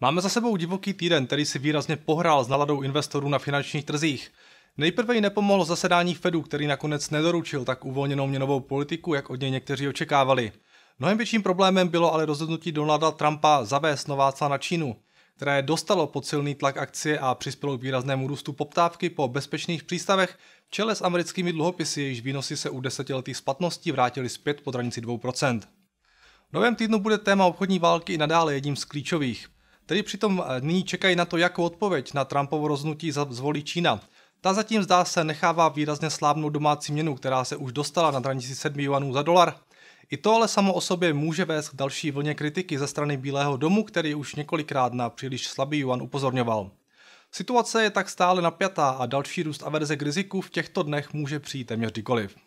Máme za sebou divoký týden, který si výrazně pohrál s naladou investorů na finančních trzích. Nejprve ji nepomohlo zasedání Fedu, který nakonec nedoručil tak uvolněnou měnovou politiku, jak od něj někteří očekávali. Mnohem větším problémem bylo ale rozhodnutí Donalda Trumpa zavést nová cla na Čínu, které dostalo pod silný tlak akcie a přispělo k výraznému růstu poptávky po bezpečných přístavech v čele s americkými dluhopisy, jejichž výnosy se u desetiletých splatností vrátily zpět pod hranici 2%. V novém týdnu bude téma obchodní války i nadále jedním z klíčových který přitom eh, nyní čekají na to, jakou odpověď na Trumpovo roznutí zvolí Čína. Ta zatím zdá se nechává výrazně slábnou domácí měnu, která se už dostala na hranici 7 juanů za dolar. I to ale samo o sobě může vést k další vlně kritiky ze strany Bílého domu, který už několikrát na příliš slabý juan upozorňoval. Situace je tak stále napjatá a další růst averze k riziku v těchto dnech může přijít téměř kdykoliv.